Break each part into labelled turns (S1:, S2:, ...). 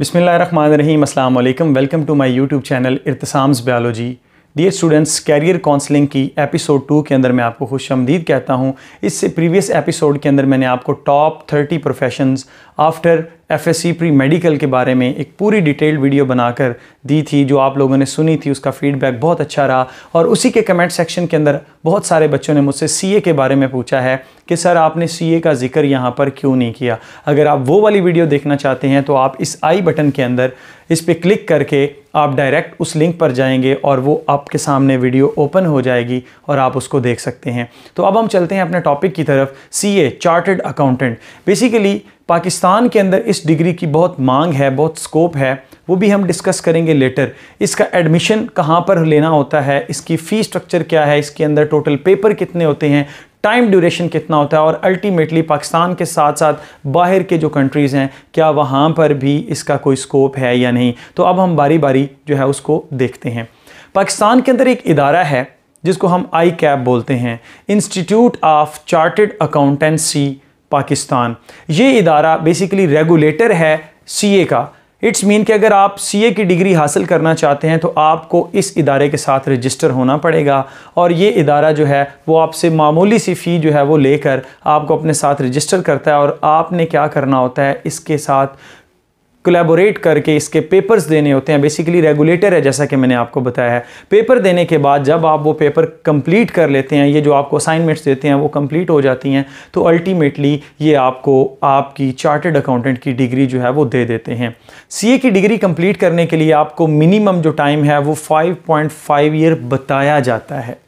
S1: बिसमीम अस्सलाम वालेकुम welcome to my YouTube channel Irtasam's biology dear students career counselling की एपिसोड टू के अंदर मैं आपको खुश कहता हूँ इससे प्रीवियस एपिसोड के अंदर मैंने आपको top thirty professions after F S C pre medical के बारे में एक पूरी डिटेल्ड वीडियो बनाकर दी थी जो आप लोगों ने सुनी थी उसका फीडबैक बहुत अच्छा रहा और उसी के कमेंट सेक्शन के अंदर बहुत सारे बच्चों ने मुझसे सी ए के बारे में पूछा है कि सर आपने सी ए का जिक्र यहाँ पर क्यों नहीं किया अगर आप वो वाली वीडियो देखना चाहते हैं तो आप इस आई बटन के अंदर इस पर क्लिक करके आप डायरेक्ट उस लिंक पर जाएंगे और वो आपके सामने वीडियो ओपन हो जाएगी और आप उसको देख सकते हैं तो अब हम चलते हैं अपने टॉपिक की तरफ C A chartered accountant basically Pakistan के अंदर इस डिग्री की बहुत मांग है बहुत स्कोप है वो भी हम डिस्कस करेंगे लेटर इसका एडमिशन कहाँ पर लेना होता है इसकी फ़ी स्ट्रक्चर क्या है इसके अंदर टोटल पेपर कितने होते हैं टाइम ड्यूरेशन कितना होता है और अल्टीमेटली पाकिस्तान के साथ साथ बाहर के जो कंट्रीज़ हैं क्या वहाँ पर भी इसका कोई स्कोप है या नहीं तो अब हम बारी बारी जो है उसको देखते हैं पाकिस्तान के अंदर एक इदारा है जिसको हम आई कैब बोलते हैं institute of chartered accountancy Pakistan ये इदारा बेसिकली रेगुलेटर है सी का इट्स मीन कि अगर आप सीए की डिग्री हासिल करना चाहते हैं तो आपको इस इदारे के साथ रजिस्टर होना पड़ेगा और ये इदारा जो है वो आपसे मामूली सी फ़ी जो है वो लेकर आपको अपने साथ रजिस्टर करता है और आपने क्या करना होता है इसके साथ कोलेबोरेट करके इसके पेपर्स देने होते हैं बेसिकली रेगुलेटर है जैसा कि मैंने आपको बताया है पेपर देने के बाद जब आप वो पेपर कंप्लीट कर लेते हैं ये जो आपको असाइनमेंट्स देते हैं वो कंप्लीट हो जाती हैं तो अल्टीमेटली ये आपको आपकी चार्टर्ड अकाउंटेंट की डिग्री जो है वो दे देते हैं सी की डिग्री कंप्लीट करने के लिए आपको मिनिमम जो टाइम है वो फाइव ईयर बताया जाता है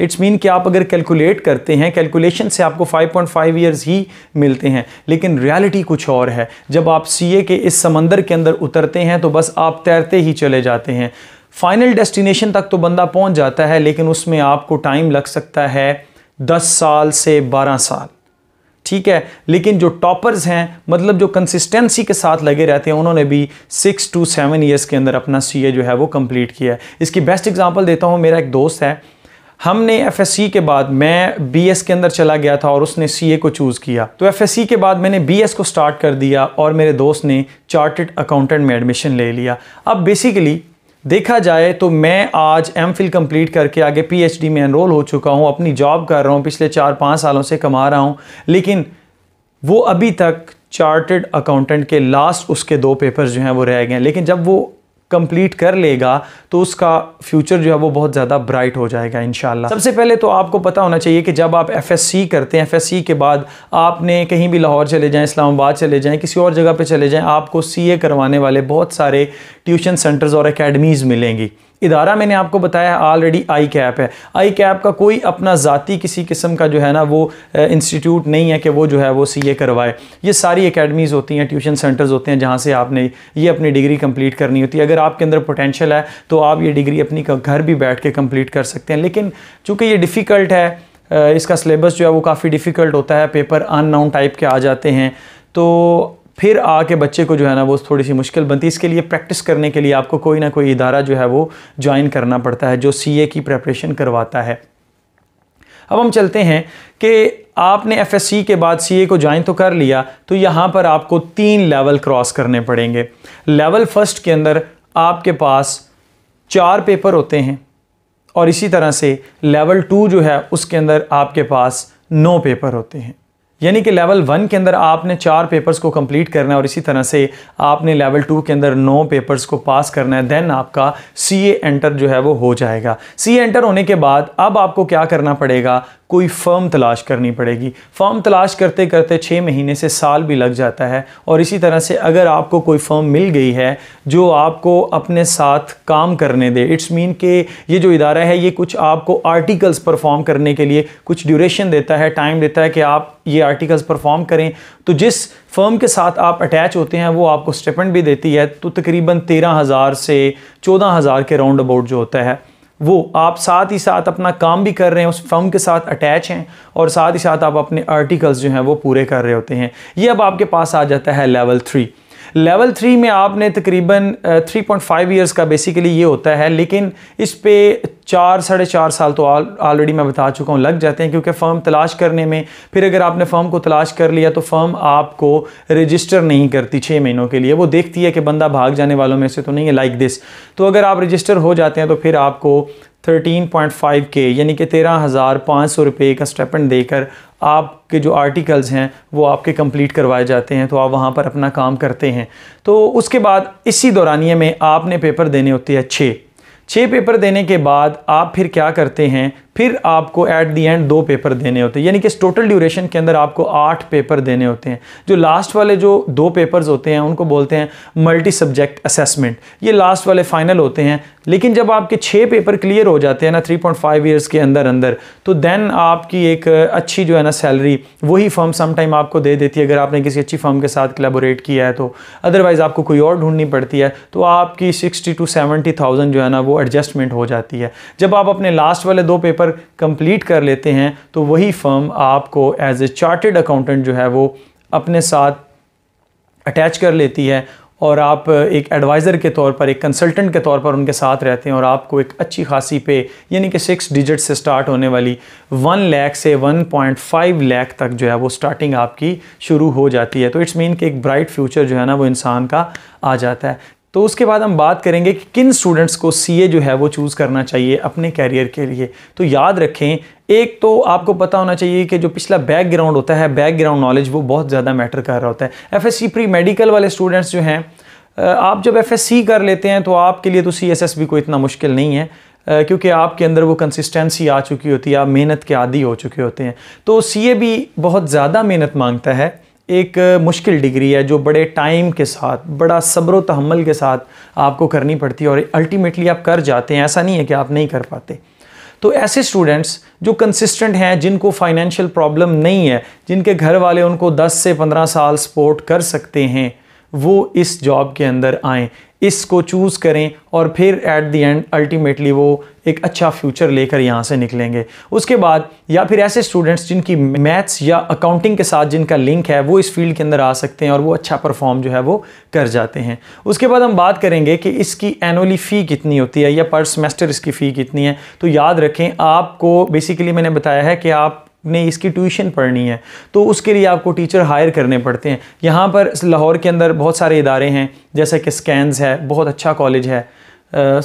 S1: इट्स मीन कि आप अगर कैलकुलेट करते हैं कैलकुलेशन से आपको 5.5 ईयर्स ही मिलते हैं लेकिन रियलिटी कुछ और है जब आप सी के इस समंदर के अंदर उतरते हैं तो बस आप तैरते ही चले जाते हैं फाइनल डेस्टिनेशन तक तो बंदा पहुंच जाता है लेकिन उसमें आपको टाइम लग सकता है दस साल से बारह साल ठीक है लेकिन जो टॉपर्स हैं मतलब जो कंसिस्टेंसी के साथ लगे रहते हैं उन्होंने भी सिक्स टू सेवन ईयर्स के अंदर अपना सी जो है वो कम्प्लीट किया है इसकी बेस्ट एग्जाम्पल देता हूँ मेरा एक दोस्त है हमने एफ के बाद मैं बी के अंदर चला गया था और उसने सी को चूज़ किया तो एफ के बाद मैंने बी को स्टार्ट कर दिया और मेरे दोस्त ने चार्टेड अकाउंटेंट में एडमिशन ले लिया अब बेसिकली देखा जाए तो मैं आज एम फिल कम्प्लीट करके आगे डी में एनरोल हो चुका हूँ अपनी जॉब कर रहा हूँ पिछले चार पाँच सालों से कमा रहा हूँ लेकिन वो अभी तक चार्टेड अकाउंटेंट के लास्ट उसके दो पेपर्स जो हैं वो रह गए हैं लेकिन जब वो कंप्लीट कर लेगा तो उसका फ्यूचर जो है वो बहुत ज़्यादा ब्राइट हो जाएगा इन सबसे पहले तो आपको पता होना चाहिए कि जब आप एफ करते हैं एफ के बाद आपने कहीं भी लाहौर चले जाएँ इस्लामाबाद चले जाएँ किसी और जगह पर चले जाएँ आपको सी करवाने वाले बहुत सारे ट्यूशन सेंटर्स और अकेडमीज़ मिलेंगी इदारा मैंने आपको बताया ऑलरेडी आई कैप है आई कैप का कोई अपना ज़ाती किसी किस्म का जो है ना वो इंस्टीट्यूट नहीं है कि वो जो है वो सी ए करवाए ये सारी अकेडमीज़ होती हैं ट्यूशन सेंटर्स होते हैं जहाँ से आपने ये अपनी डिग्री कंप्लीट करनी होती है अगर आपके अंदर पोटेंशियल है तो आप ये डिग्री अपनी घर भी बैठ के कंप्लीट कर सकते हैं लेकिन चूँकि ये डिफ़िकल्ट है इसका सिलेबस जो है वो काफ़ी डिफ़िकल्ट होता है पेपर नाउन टाइप के आ जाते हैं तो फिर आके बच्चे को जो है ना वो थोड़ी सी मुश्किल बनती है इसके लिए प्रैक्टिस करने के लिए आपको कोई ना कोई इदारा जो है वो ज्वाइन करना पड़ता है जो सी की प्रेपरेशन करवाता है अब हम चलते हैं कि आपने एफ के बाद सी को ज्वाइन तो कर लिया तो यहाँ पर आपको तीन लेवल क्रॉस करने पड़ेंगे लेवल फर्स्ट के अंदर आपके पास चार पेपर होते हैं और इसी तरह से लेवल टू जो है उसके अंदर आपके पास नौ पेपर होते हैं यानी कि लेवल वन के अंदर आपने चार पेपर्स को कंप्लीट करना है और इसी तरह से आपने लेवल टू के अंदर नौ पेपर्स को पास करना है देन आपका सी एंटर जो है वो हो जाएगा सी एंटर होने के बाद अब आपको क्या करना पड़ेगा कोई फर्म तलाश करनी पड़ेगी फर्म तलाश करते करते छः महीने से साल भी लग जाता है और इसी तरह से अगर आपको कोई फर्म मिल गई है जो आपको अपने साथ काम करने दे इट्स मीन के ये जो इदारा है ये कुछ आपको आर्टिकल्स परफॉर्म करने के लिए कुछ ड्यूरेशन देता है टाइम देता है कि आप ये आर्टिकल्स परफॉर्म करें तो जिस फर्म के साथ आप अटैच होते हैं वो आपको स्टेपेंट भी देती है तो तकरीबन तेरह हज़ार से चौदह हज़ार के राउंड अबाउट जो होता है वो आप साथ ही साथ अपना काम भी कर रहे हैं उस फर्म के साथ अटैच हैं और साथ ही साथ आप अपने आर्टिकल्स जो हैं वो पूरे कर रहे होते हैं ये अब आपके पास आ जाता है लेवल थ्री लेवल थ्री में आपने तकरीबन थ्री पॉइंट फाइव ईयर्स का बेसिकली ये होता है लेकिन इस पर चार साढ़े चार साल तो ऑलरेडी मैं बता चुका हूँ लग जाते हैं क्योंकि फ़र्म तलाश करने में फिर अगर आपने फ़र्म को तलाश कर लिया तो फ़र्म आपको रजिस्टर नहीं करती छः महीनों के लिए वो देखती है कि बंदा भाग जाने वालों में से तो नहीं है लाइक दिस तो अगर आप रजिस्टर हो जाते हैं तो फिर आपको 13.5 के यानी कि तेरह हज़ार पाँच सौ रुपये का स्टेपन देकर आपके जो आर्टिकल्स हैं वो आपके कंप्लीट करवाए जाते हैं तो आप वहाँ पर अपना काम करते हैं तो उसके बाद इसी दौरानिए में आपने पेपर देने होते हैं छः छः पेपर देने के बाद आप फिर क्या करते हैं फिर आपको एट दी एंड दो पेपर देने होते हैं यानी कि इस टोटल ड्यूरेशन के अंदर आपको आठ पेपर देने होते हैं जो लास्ट वाले जो दो पेपर्स होते हैं उनको बोलते हैं मल्टी सब्जेक्ट असेसमेंट ये लास्ट वाले फाइनल होते हैं लेकिन जब आपके छः पेपर क्लियर हो जाते हैं ना थ्री पॉइंट फाइव ईयर्स के अंदर अंदर तो देन आपकी एक अच्छी जो है ना सैलरी वही फर्म समटाइम आपको दे देती है अगर आपने किसी अच्छी फर्म के साथ कलेबोरेट किया है तो अदरवाइज़ आपको कोई और ढूंढनी पड़ती है तो आपकी सिक्सटी टू सेवेंटी थाउजेंड जो है ना वो एडजस्टमेंट हो जाती है जब आप अपने लास्ट वाले दो पेपर पेपर कंप्लीट कर लेते हैं तो वही फर्म आपको एज ए चार्टेड अकाउंटेंट जो है वो अपने साथ अटैच कर लेती है और आप एक एडवाइज़र के तौर पर एक कंसल्टेंट के तौर पर उनके साथ रहते हैं और आपको एक अच्छी खासी पे यानी कि सिक्स डिजिट से स्टार्ट होने वाली वन लैख से वन पॉइंट फाइव लैख तक जो है वो स्टार्टिंग आपकी शुरू हो जाती है तो इट्स मीन कि एक ब्राइट फ्यूचर जो है ना वो इंसान का आ जाता है तो उसके बाद हम बात करेंगे कि किन स्टूडेंट्स को सीए जो है वो चूज़ करना चाहिए अपने कैरियर के लिए तो याद रखें एक तो आपको पता होना चाहिए कि जो पिछला बैकग्राउंड होता है बैकग्राउंड नॉलेज वो बहुत ज़्यादा मैटर कर रहा होता है एफएससी प्री मेडिकल वाले स्टूडेंट्स जो हैं आप जब एफएससी कर लेते हैं तो आपके लिए तो सी एस एस कोई इतना मुश्किल नहीं है क्योंकि आपके अंदर वो कंसिस्टेंसी आ चुकी होती है आप मेहनत के आदि हो चुके होते हैं तो सी ए भी बहुत ज़्यादा मेहनत मांगता है एक मुश्किल डिग्री है जो बड़े टाइम के साथ बड़ा सब्र तहमल के साथ आपको करनी पड़ती है और अल्टीमेटली आप कर जाते हैं ऐसा नहीं है कि आप नहीं कर पाते तो ऐसे स्टूडेंट्स जो कंसिस्टेंट हैं जिनको फाइनेंशियल प्रॉब्लम नहीं है जिनके घर वाले उनको 10 से 15 साल सपोर्ट कर सकते हैं वो इस जॉब के अंदर आएँ इसको चूज़ करें और फिर एट दी एंड अल्टीमेटली वो एक अच्छा फ्यूचर लेकर यहाँ से निकलेंगे उसके बाद या फिर ऐसे स्टूडेंट्स जिनकी मैथ्स या अकाउंटिंग के साथ जिनका लिंक है वो इस फील्ड के अंदर आ सकते हैं और वो अच्छा परफॉर्म जो है वो कर जाते हैं उसके बाद हम बात करेंगे कि इसकी एनुअली फ़ी कितनी होती है या पर सेमेस्टर इसकी फ़ी कितनी है तो याद रखें आपको बेसिकली मैंने बताया है कि आप ने इसकी ट्यूशन पढ़नी है तो उसके लिए आपको टीचर हायर करने पड़ते हैं यहाँ पर लाहौर के अंदर बहुत सारे इदारे हैं जैसे कि स्कैन्स है बहुत अच्छा कॉलेज है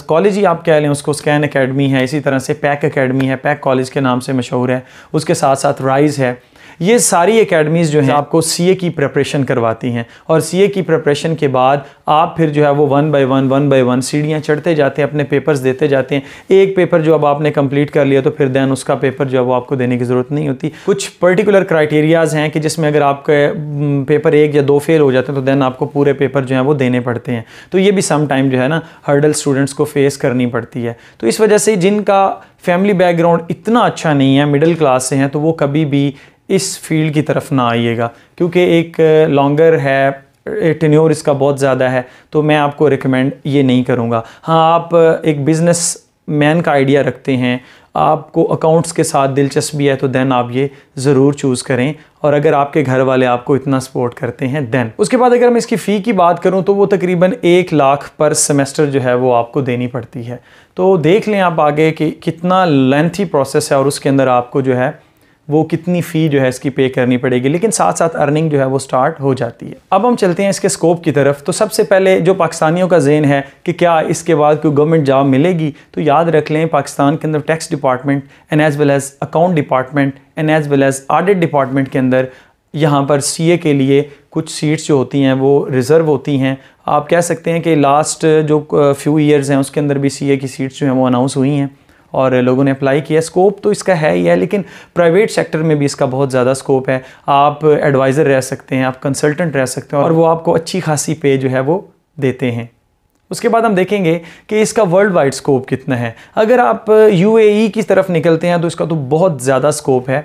S1: कॉलेज ही आप कह लें उसको स्कैन एकेडमी है इसी तरह से पैक एकेडमी है पैक कॉलेज के नाम से मशहूर है उसके साथ साथ राइज़ है ये सारी एकेडमीज़ जो हैं आपको सीए की प्रिपरेशन करवाती हैं और सीए की प्रिपरेशन के बाद आप फिर जो है वो one by one one by one सीढ़ियाँ चढ़ते जाते हैं अपने पेपर्स देते जाते हैं एक पेपर जो अब आपने कंप्लीट कर लिया तो फिर दैन उसका पेपर जो है वो आपको देने की ज़रूरत नहीं होती कुछ पर्टिकुलर क्राइटेरियाज़ हैं कि जिसमें अगर आपके पेपर एक या दो फेल हो जाते हैं तो दैन आपको पूरे पेपर जो है वो देने पड़ते हैं तो ये भी सम टाइम जो है ना हर्डल स्टूडेंट्स को फेस करनी पड़ती है तो इस वजह से जिनका फैमिली बैकग्राउंड इतना अच्छा नहीं है मिडिल क्लास से हैं तो वो कभी भी इस फील्ड की तरफ ना आइएगा क्योंकि एक लॉन्गर है टेन्योर इसका बहुत ज़्यादा है तो मैं आपको रिकमेंड ये नहीं करूँगा हाँ आप एक बिज़नेस मैन का आइडिया रखते हैं आपको अकाउंट्स के साथ दिलचस्पी है तो देन आप ये ज़रूर चूज़ करें और अगर आपके घर वाले आपको इतना सपोर्ट करते हैं देन उसके बाद अगर मैं इसकी फ़ी की बात करूं तो वो तकरीबन एक लाख पर सेमेस्टर जो है वो आपको देनी पड़ती है तो देख लें आप आगे कि कितना लेंथी प्रोसेस है और उसके अंदर आपको जो है वो कितनी फ़ी जो है इसकी पे करनी पड़ेगी लेकिन साथ साथ अर्निंग जो है वो स्टार्ट हो जाती है अब हम चलते हैं इसके स्कोप की तरफ तो सबसे पहले जो पाकिस्तानियों का जेन है कि क्या इसके बाद कोई गवर्नमेंट जॉब मिलेगी तो याद रख लें पाकिस्तान के अंदर tax department and as well as account department and as well as audit department के अंदर यहाँ पर सी के लिए कुछ सीट्स जो होती हैं वो रिज़र्व होती हैं आप कह सकते हैं कि लास्ट जो फ्यू ईयर्स हैं उसके अंदर भी सी की सीट्स जो हैं वो अनाउंस हुई हैं और लोगों ने अप्लाई किया स्कोप तो इसका है ही है लेकिन प्राइवेट सेक्टर में भी इसका बहुत ज़्यादा स्कोप है आप एडवाइज़र रह सकते हैं आप कंसल्टेंट रह सकते हैं और वो आपको अच्छी खासी पे जो है वो देते हैं उसके बाद हम देखेंगे कि इसका वर्ल्ड वाइड स्कोप कितना है अगर आप यू e की तरफ निकलते हैं तो इसका तो बहुत ज़्यादा स्कोप है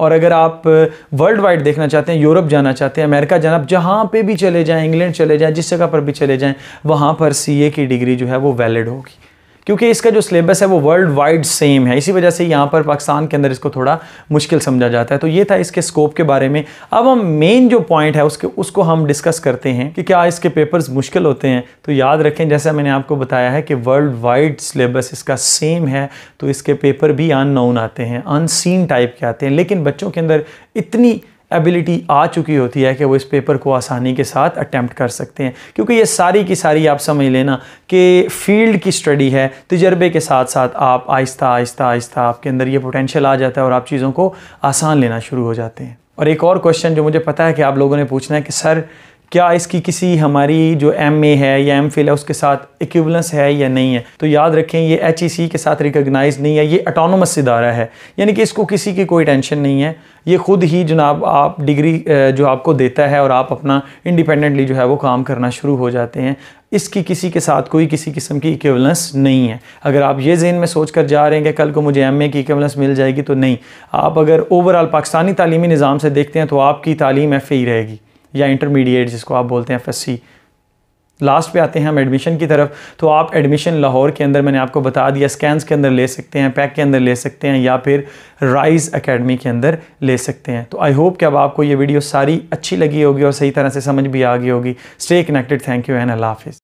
S1: और अगर आप वर्ल्ड वाइड देखना चाहते हैं यूरोप जाना चाहते हैं अमेरिका जाना आप जहाँ पर भी चले जाएं इंग्लैंड चले जाएं जिस जगह पर भी चले जाएं वहाँ पर सीए की डिग्री जो है वो वैलिड होगी क्योंकि इसका जो सिलेबस है वो वर्ल्ड वाइड सेम है इसी वजह से यहाँ पर पाकिस्तान के अंदर इसको थोड़ा मुश्किल समझा जाता है तो ये था इसके स्कोप के बारे में अब हम मेन जो पॉइंट है उसके उसको हम डिस्कस करते हैं कि क्या इसके पेपर्स मुश्किल होते हैं तो याद रखें जैसा मैंने आपको बताया है कि वर्ल्ड वाइड सिलेबस इसका सेम है तो इसके पेपर भी अन आते हैं अनसीन टाइप के आते हैं लेकिन बच्चों के अंदर इतनी एबिलिटी आ चुकी होती है कि वो इस पेपर को आसानी के साथ अटैम्प्ट कर सकते हैं क्योंकि ये सारी की सारी आप समझ लेना कि फील्ड की स्टडी है तजर्बे के साथ साथ आप आहिस्ता आहिस्ता आहिस्ता आपके अंदर ये पोटेंशियल आ जाता है और आप चीज़ों को आसान लेना शुरू हो जाते हैं और एक और क्वेश्चन जो मुझे पता है कि आप लोगों ने पूछना है कि सर क्या इसकी किसी हमारी जो एम ए है या एम फिल है उसके साथ इक्वलेंस है या नहीं है तो याद रखें ये एच ई सी के साथ रिकगनाइज नहीं है ये अटोनमस इदारा है यानी कि इसको किसी की कोई टेंशन नहीं है ये ख़ुद ही जनाब आप डिग्री जो आपको देता है और आप अपना इंडिपेंडेंटली जो है वो काम करना शुरू हो जाते हैं इसकी किसी के साथ कोई किसी किस्म की इक्वलेंस नहीं है अगर आप ये जेन में सोच कर जा रहे हैं कि कल को मुझे एम ए की इक्वलेंस मिल जाएगी तो नहीं आप अगर ओवरऑल पाकिस्तानी तालीमी निज़ाम से देखते हैं तो आपकी तालीम एफ़ ही रहेगी या इंटरमीडिएट जिसको आप बोलते हैं एफएससी लास्ट पे आते हैं हम एडमिशन की तरफ तो आप एडमिशन लाहौर के अंदर मैंने आपको बता दिया स्कैंस के अंदर ले सकते हैं पैक के अंदर ले सकते हैं या फिर राइज एकेडमी के अंदर ले सकते हैं तो आई होप कि अब आपको ये वीडियो सारी अच्छी लगी होगी और सही तरह से समझ भी आ गई होगी stay connected thank you and अल्लाह हाफिज़